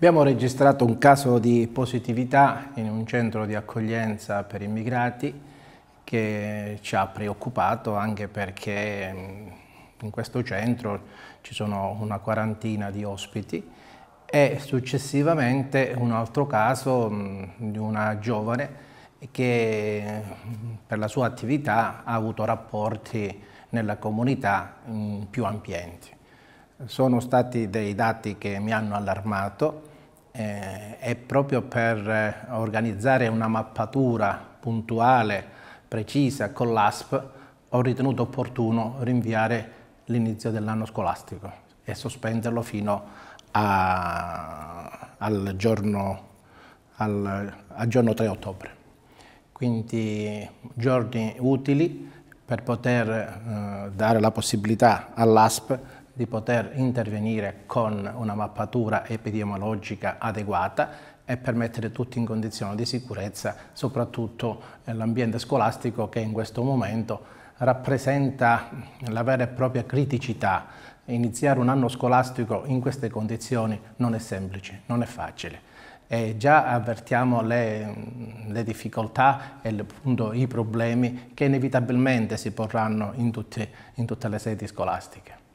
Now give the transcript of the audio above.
Abbiamo registrato un caso di positività in un centro di accoglienza per immigrati che ci ha preoccupato anche perché mm, in questo centro ci sono una quarantina di ospiti e successivamente un altro caso mm, di una giovane che mm, per la sua attività ha avuto rapporti nella comunità più ambienti. Sono stati dei dati che mi hanno allarmato eh, e proprio per eh, organizzare una mappatura puntuale, precisa con l'ASP, ho ritenuto opportuno rinviare l'inizio dell'anno scolastico e sospenderlo fino a, al, giorno, al, al giorno 3 ottobre. Quindi giorni utili per poter eh, dare la possibilità all'ASP di poter intervenire con una mappatura epidemiologica adeguata e per mettere tutti in condizione di sicurezza, soprattutto nell'ambiente eh, scolastico che in questo momento rappresenta la vera e propria criticità. Iniziare un anno scolastico in queste condizioni non è semplice, non è facile. E già avvertiamo le, mm, le difficoltà e le, appunto, i problemi che inevitabilmente si porranno in, tutti, in tutte le sedi scolastiche.